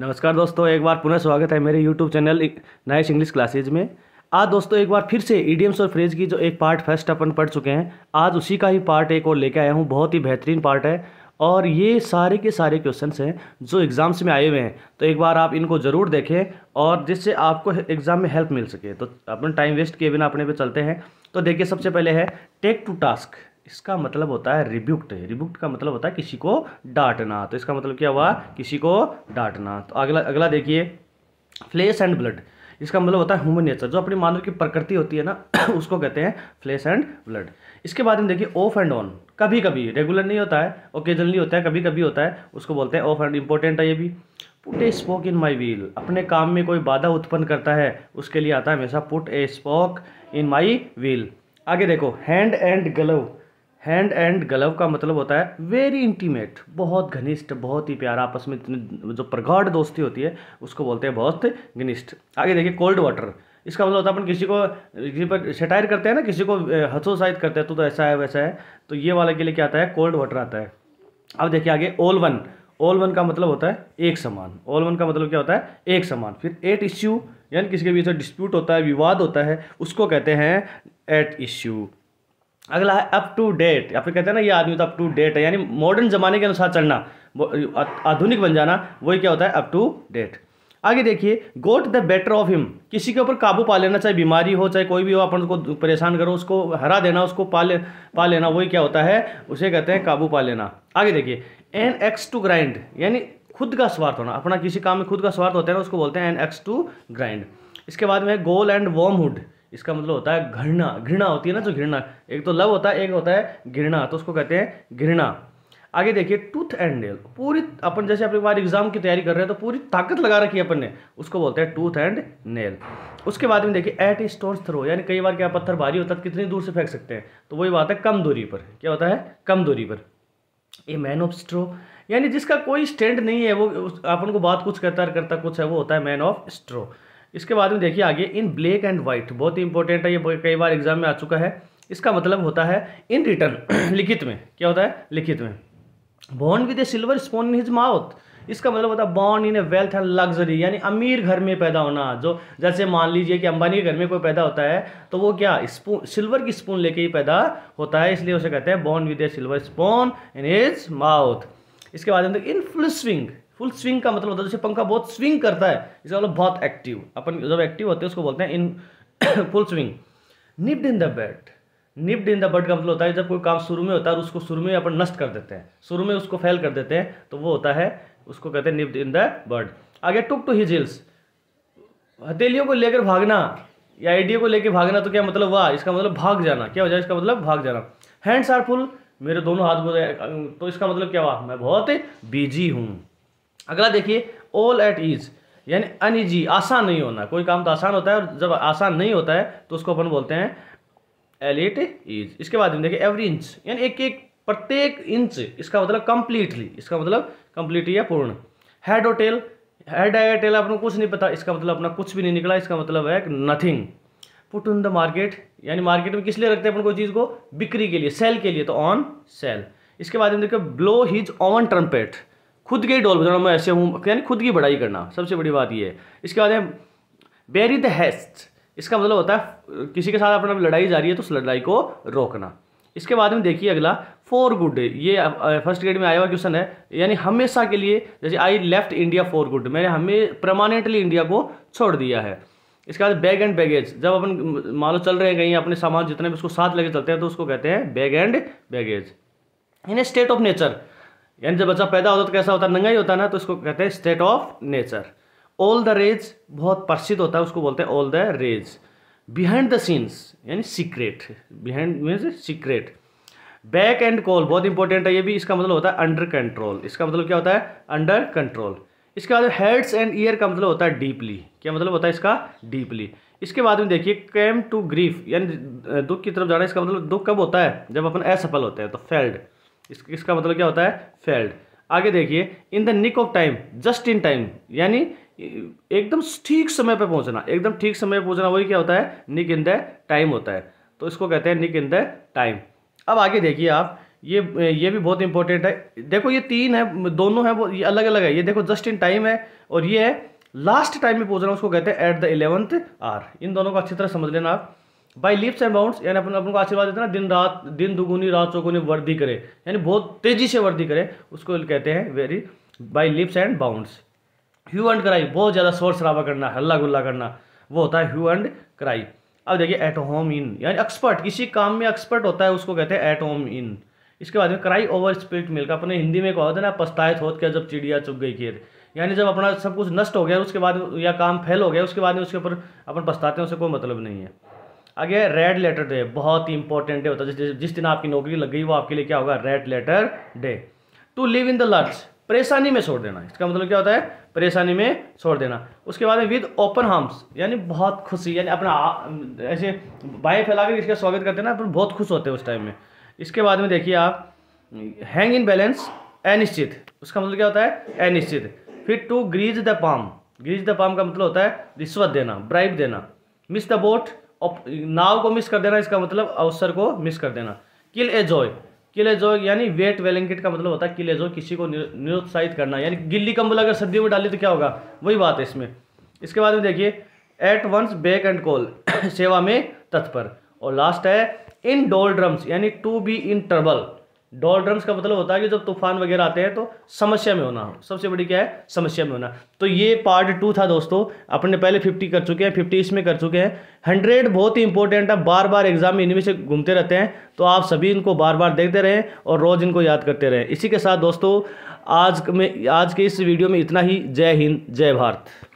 नमस्कार दोस्तों एक बार पुनः स्वागत है मेरे YouTube channel nice English classes में आज दोस्तों एक बार फिर से ईडियम्स और फ्रेज की जो एक पार्ट फर्स्ट अपन पढ़ चुके हैं आज उसी का ही पार्ट एक और लेके आया हूँ बहुत ही बेहतरीन पार्ट है और ये सारे के सारे क्वेश्चंस हैं जो एग्ज़ाम्स में आए हुए हैं तो एक बार आप इनको ज़रूर देखें और जिससे आपको एग्ज़ाम में हेल्प मिल सके तो अपन टाइम वेस्ट किए बिना अपने पे चलते हैं तो देखिए सबसे पहले है टेक टू टास्क इसका मतलब होता है रिब्युक्ट रिब्यूक्ट का मतलब होता है किसी को डांटना तो इसका मतलब क्या हुआ किसी को डांटना तो अगला अगला देखिए फ्लेश एंड ब्लड इसका मतलब होता है ह्यूमन नेचर जो अपनी मानव की प्रकृति होती है ना उसको कहते हैं फ्लेश एंड ब्लड इसके बाद हम देखिए ऑफ एंड ऑन कभी कभी रेगुलर नहीं होता है ओकेजनली होता है कभी कभी होता है उसको बोलते हैं ऑफ एंड इंपॉर्टेंट है ये भी put a spoke in my wheel अपने काम में कोई बाधा उत्पन्न करता है उसके लिए आता है हमेशा put a spoke in my wheel आगे देखो hand and glove hand and glove का मतलब होता है वेरी इंटीमेट बहुत घनिष्ठ बहुत ही प्यारा आपस में जो प्रगाढ़ दोस्ती होती है उसको बोलते हैं बहुत घनिष्ठ आगे देखिए कोल्ड वाटर इसका मतलब होता है अपन किसी को किसी पर शटायर करते हैं ना किसी को हतोत्साहित करते हैं तो तो ऐसा है वैसा है तो ये वाला के लिए क्या आता है कोल्ड वाटर आता है अब देखिए आगे ओल वन ओल वन का मतलब होता है एक समान ओल वन का मतलब क्या होता है एक समान फिर एट इश्यू यानी किसी के बीच डिस्प्यूट होता है विवाद होता है उसको कहते हैं एट इश्यू अगला है अप टू डेट या फिर कहते हैं ना ये आदमी तो अप टू डेट है यानी मॉडर्न ज़माने के अनुसार चलना आधुनिक बन जाना वही क्या होता है अप टू डेट आगे देखिए got the better of him किसी के ऊपर काबू पा लेना चाहे बीमारी हो चाहे कोई भी हो अपन को परेशान करो उसको हरा देना उसको पा ले पा लेना वही क्या होता है उसे कहते हैं काबू पा लेना आगे देखिए एन एक्स टू ग्राइंड यानी खुद का स्वार्थ होना अपना किसी काम में खुद का स्वार्थ होता है ना उसको बोलते हैं एन एक्स टू ग्राइंड इसके बाद में गोल एंड वॉर्म हुड इसका मतलब होता है घृणा घृणा होती है ना जो घृणा एक तो लव होता है एक होता है घृणा तो उसको कहते हैं घृणा आगे देखिए टूथ एंड नेल पूरी अपन जैसे अपनी बार एग्जाम की तैयारी कर रहे हैं तो पूरी ताकत लगा रखी है अपन ने उसको बोलते हैं टूथ एंड नेल उसके बाद में देखिए एट स्टोन थ्रो यानी कई बार क्या पत्थर भारी होता है तो कितनी दूर से फेंक सकते हैं तो वही बात है कम दूरी पर क्या होता है कम दूरी पर ए मैन ऑफ स्ट्रो यानी जिसका कोई स्टैंड नहीं है वो अपन को बात कुछ करता करता कुछ है वो होता है मैन ऑफ स्ट्रो इसके बाद में देखिए आगे इन ब्लैक एंड वाइट बहुत ही इंपॉर्टेंट है ये कई बार एग्जाम में आ चुका है इसका मतलब होता है इन रिटर्न लिखित में क्या होता है लिखित में born with a silver spoon in his mouth इसका मतलब होता है born in a wealth and luxury यानी अमीर घर में पैदा होना जो जैसे मान लीजिए कि अंबानी के घर में कोई पैदा होता है तो वो क्या स्पून सिल्वर की स्पून लेके ही पैदा होता है इसलिए उसे कहते हैं born with a silver spoon in his mouth इसके बाद में in flu swing full swing का मतलब होता है जैसे पंखा बहुत स्विंग करता है इसका मतलब बहुत एक्टिव अपन जब एक्टिव होते हैं उसको बोलते हैं in full swing nipped in the bud nipped in the bud का मतलब होता है जब कोई काम शुरू में होता है और उसको शुरू में अपन नष्ट कर देते हैं शुरू में उसको फेल कर देते हैं तो वो होता है उसको कहते हैं निप्ड इन द बर्ड आगे टुक टू हिज हिल्स हथेलियों को लेकर भागना या आइडिया को लेकर भागना तो क्या मतलब हुआ इसका मतलब भाग जाना क्या हो जाए इसका मतलब भाग जाना हैंड्स आर फुल मेरे दोनों हाथ बोल तो इसका मतलब क्या हुआ मैं बहुत बिजी हूँ अगला देखिए ऑल एट ईज यानी अनईजी आसान नहीं होना कोई काम तो आसान होता है और जब आसान नहीं होता है तो उसको अपन बोलते हैं एलिट ईज इसके बाद में देखिए एवरी इंच यानी एक एक प्रत्येक इंच इसका मतलब कंप्लीटली इसका मतलब कंप्लीटली या पूर्ण हेड और टेल हेड है टेल आपको कुछ नहीं पता इसका मतलब अपना कुछ भी नहीं निकला इसका मतलब है nothing put in the market यानी मार्केट में किस लिए रखते हैं अपन कोई चीज़ को बिक्री के लिए सेल के लिए तो ऑन सेल इसके बाद में देखिए ब्लो हिज ऑन ट्रम्पेट खुद के डोल बजाना मैं ऐसे हूँ यानी खुद की बड़ाई करना सबसे बड़ी बात यह है इसके बाद है बेरी द हेस्ट इसका मतलब होता है किसी के साथ अपना लड़ाई जा रही है तो उस लड़ाई को रोकना इसके बाद में देखिए अगला फॉर गुड ये फर्स्ट ग्रेड में आया हुआ क्वेश्चन है यानी हमेशा के लिए जैसे I left India for good मैंने हमें परमानेंटली इंडिया को छोड़ दिया है इसके बाद बैग एंड बैगेज जब अपन मान लो चल रहे हैं कहीं अपने सामान जितने भी उसको साथ लेके चलते हैं तो उसको कहते हैं bag and baggage in state of nature यानी जब बच्चा पैदा होता है तो कैसा होता है नंगा ही होता है ना तो इसको कहते हैं state of nature all the rage बहुत प्रसिद्ध होता है उसको बोलते हैं all the rage behind the scenes यानी secret behind means secret beck and call बहुत इंपॉर्टेंट है ये भी इसका मतलब होता है अंडर कंट्रोल इसका मतलब क्या होता है अंडर कंट्रोल इसके बाद हेड्स एंड ईयर का मतलब होता है डीपली क्या मतलब होता है इसका डीपली इसके बाद में देखिए कैम टू ग्रीफ यानी दुख की तरफ जाना इसका मतलब दुख कब होता है जब अपन असफल होते हैं तो फेल्ड इस, इसका मतलब क्या होता है फेल्ड आगे देखिए in the nick of time just in time यानी एकदम ठीक समय पर पहुंचना एकदम ठीक समय पर पहुंचना वही क्या होता है निक इन द टाइम होता है तो इसको कहते हैं निक इन द टाइम अब आगे देखिए आप ये ये भी बहुत इंपॉर्टेंट है देखो ये तीन है दोनों है वो ये अलग अलग है ये देखो जस्ट इन टाइम है और ये है लास्ट टाइम में पहुंचना उसको कहते हैं एट द इलेवंथ आर इन दोनों को अच्छी तरह समझ लेना आप बाई लिप्स एंड बाउंड यानी अपन अपन को आशीर्वाद देते हैं ना दिन रात दिन दुगुनी रात चौगुनी वर्दी करे यानी बहुत तेजी से वर्दी करे उसको कहते हैं very by leaps and bounds hue and cry बहुत ज़्यादा शोर शराबा करना हल्ला गुल्ला करना वो होता है ह्यू एंड कराई अब देखिए एट होम इन यानी एक्सपर्ट किसी काम में एक्सपर्ट होता है उसको कहते हैं एट होम इन इसके बाद में कराई ओवर स्पिरिट मिल्क अपने हिंदी में कहा है ना पछताए थोत क्या जब चिड़िया चुग गई खेत यानी जब अपना सब कुछ नष्ट हो गया उसके बाद या काम फेल हो गया उसके बाद में उसके ऊपर अपन पछताते हैं उससे कोई मतलब नहीं है आगे रेड लेटर डे बहुत ही इंपॉर्टेंट डे होता है जिस दिन आपकी नौकरी लग गई वो आपके लिए क्या होगा red letter day to leave in the lurch परेशानी में छोड़ देना इसका मतलब क्या होता है परेशानी में छोड़ देना उसके बाद में विद ओपन हार्म्स यानी बहुत खुशी यानी अपना ऐसे बाएँ फैला कर इसका स्वागत करते हैं ना अपन बहुत खुश होते हैं उस टाइम में इसके बाद में देखिए आप हैंग इन बैलेंस अनिश्चित उसका मतलब क्या होता है अनिश्चित फिर to grease the palm grease the palm का मतलब होता है रिश्वत देना ब्राइब देना मिस द बोट नाव को मिस कर देना इसका मतलब अवसर को मिस कर देना kill a joy kill a joy यानी वेट वेलेंकेट का मतलब होता है किल ए जॉय किसी को निरुत्साहित करना यानी गिल्ली कंबल अगर सर्दियों में डाली तो क्या होगा वही बात है इसमें इसके बाद में देखिए at once beck and call सेवा में तत्पर और लास्ट है इन डोल ड्रम्स यानी to be in trouble doldrums का मतलब होता है कि जब तूफान वगैरह आते हैं तो समस्या में होना हो सबसे बड़ी क्या है समस्या में होना तो ये पार्ट टू था दोस्तों अपने पहले फिफ्टी कर चुके हैं फिफ्टी इसमें कर चुके हैं हंड्रेड बहुत ही इंपॉर्टेंट है बार बार एग्जाम में इनमें से घूमते रहते हैं तो आप सभी इनको बार बार देखते रहें और रोज़ इनको याद करते रहें इसी के साथ दोस्तों आज में आज के इस वीडियो में इतना ही जय हिंद जय भारत